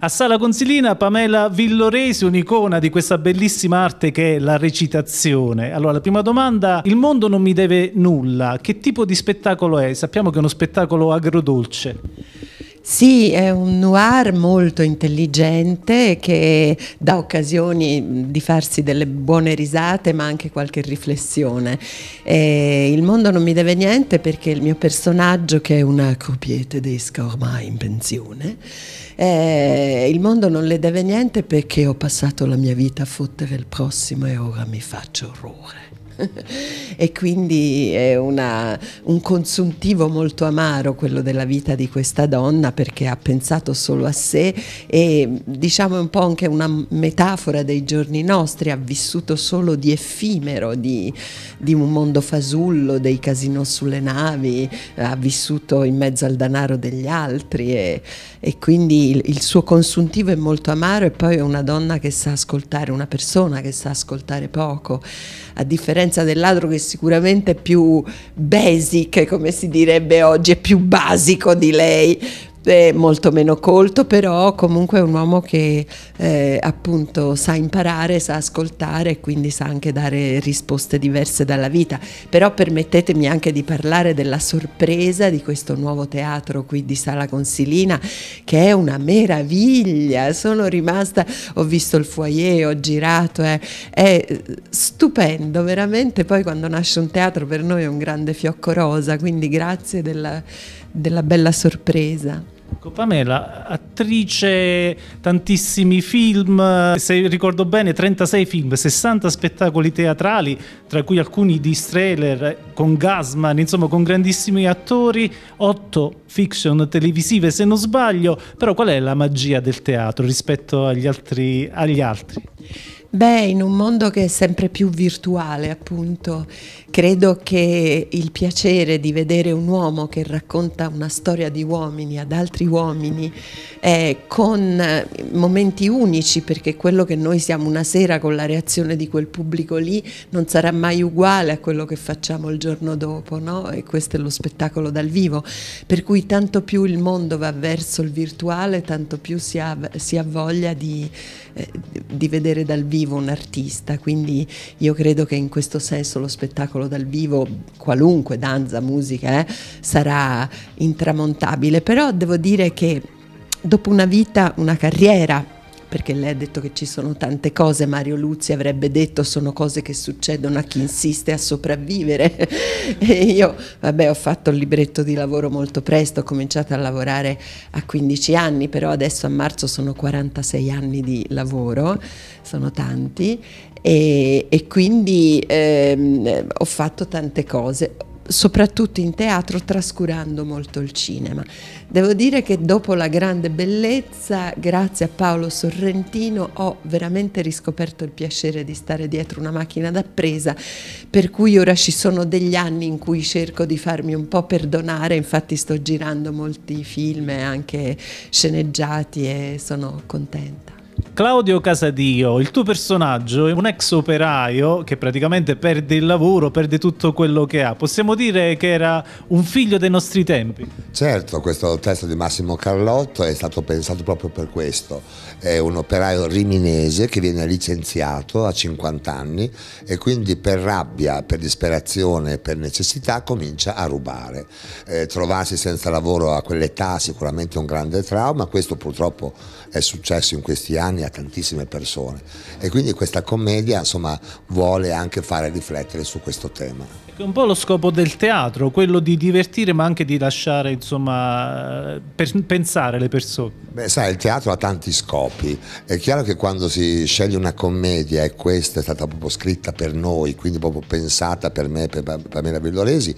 A Sala Consilina Pamela Villoresi, un'icona di questa bellissima arte che è la recitazione. Allora, la prima domanda, il mondo non mi deve nulla, che tipo di spettacolo è? Sappiamo che è uno spettacolo agrodolce. Sì, è un noir molto intelligente che dà occasioni mm, di farsi delle buone risate ma anche qualche riflessione. E il mondo non mi deve niente perché il mio personaggio, che è una croupier tedesca ormai in pensione, eh, il mondo non le deve niente perché ho passato la mia vita a fottere il prossimo e ora mi faccio orrore. e quindi è una, un consuntivo molto amaro quello della vita di questa donna perché ha pensato solo a sé e diciamo è un po' anche una metafora dei giorni nostri, ha vissuto solo di effimero, di, di un mondo fasullo, dei casino sulle navi, ha vissuto in mezzo al danaro degli altri e, e quindi il, il suo consuntivo è molto amaro e poi è una donna che sa ascoltare una persona, che sa ascoltare poco, a differenza coscienza del ladro che sicuramente è più basic, come si direbbe oggi, è più basico di lei, è molto meno colto, però comunque è un uomo che eh, appunto sa imparare, sa ascoltare e quindi sa anche dare risposte diverse dalla vita. Però permettetemi anche di parlare della sorpresa di questo nuovo teatro qui di Sala Consilina, che è una meraviglia. Sono rimasta, ho visto il foyer, ho girato, eh. è stupendo veramente. Poi quando nasce un teatro per noi è un grande fiocco rosa, quindi grazie della, della bella sorpresa. Ecco, Pamela, attrice, tantissimi film, se ricordo bene 36 film, 60 spettacoli teatrali, tra cui alcuni di Strehler, eh, con Gasman, insomma con grandissimi attori, 8 fiction televisive se non sbaglio, però qual è la magia del teatro rispetto agli altri? Agli altri? Beh, in un mondo che è sempre più virtuale, appunto, credo che il piacere di vedere un uomo che racconta una storia di uomini ad altri uomini eh, con eh, momenti unici, perché quello che noi siamo una sera con la reazione di quel pubblico lì non sarà mai uguale a quello che facciamo il giorno dopo, no? E questo è lo spettacolo dal vivo. Per cui tanto più il mondo va verso il virtuale, tanto più si ha, si ha voglia di, eh, di vedere dal vivo vivo un artista, quindi io credo che in questo senso lo spettacolo dal vivo, qualunque danza, musica, eh, sarà intramontabile, però devo dire che dopo una vita, una carriera perché lei ha detto che ci sono tante cose, Mario Luzzi avrebbe detto sono cose che succedono a chi insiste a sopravvivere e io vabbè ho fatto il libretto di lavoro molto presto, ho cominciato a lavorare a 15 anni, però adesso a marzo sono 46 anni di lavoro, sono tanti e, e quindi ehm, ho fatto tante cose, soprattutto in teatro, trascurando molto il cinema. Devo dire che dopo La grande bellezza, grazie a Paolo Sorrentino, ho veramente riscoperto il piacere di stare dietro una macchina da per cui ora ci sono degli anni in cui cerco di farmi un po' perdonare, infatti sto girando molti film, anche sceneggiati e sono contenta. Claudio Casadio, il tuo personaggio è un ex operaio che praticamente perde il lavoro, perde tutto quello che ha. Possiamo dire che era un figlio dei nostri tempi? Certo, questo testo di Massimo Carlotto è stato pensato proprio per questo. È un operaio riminese che viene licenziato a 50 anni e quindi per rabbia, per disperazione, per necessità comincia a rubare. Eh, trovarsi senza lavoro a quell'età sicuramente è un grande trauma, questo purtroppo è successo in questi anni a tantissime persone e quindi questa commedia insomma vuole anche fare riflettere su questo tema. È un po' lo scopo del teatro, quello di divertire ma anche di lasciare insomma pensare le persone. Beh sai il teatro ha tanti scopi, è chiaro che quando si sceglie una commedia e questa è stata proprio scritta per noi, quindi proprio pensata per me, per Pamela Villoresi,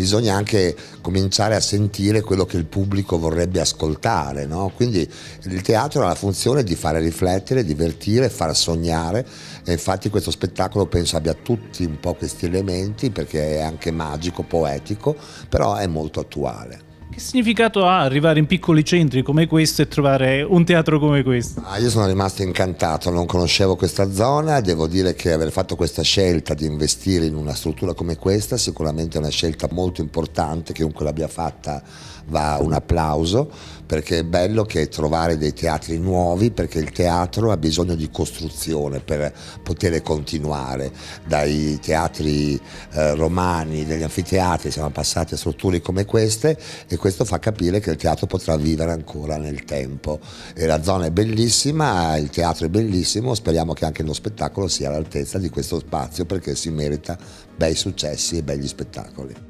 bisogna anche cominciare a sentire quello che il pubblico vorrebbe ascoltare. No? Quindi il teatro ha la funzione di fare riflettere, divertire, far sognare. E infatti questo spettacolo penso abbia tutti un po' questi elementi perché è anche magico, poetico, però è molto attuale. Che significato ha arrivare in piccoli centri come questo e trovare un teatro come questo? Ah, io sono rimasto incantato, non conoscevo questa zona, devo dire che aver fatto questa scelta di investire in una struttura come questa sicuramente è una scelta molto importante, chiunque l'abbia fatta va un applauso, perché è bello che trovare dei teatri nuovi, perché il teatro ha bisogno di costruzione per poter continuare, dai teatri eh, romani, degli anfiteatri, siamo passati a strutture come queste e questo fa capire che il teatro potrà vivere ancora nel tempo. E la zona è bellissima, il teatro è bellissimo, speriamo che anche lo spettacolo sia all'altezza di questo spazio perché si merita bei successi e begli spettacoli.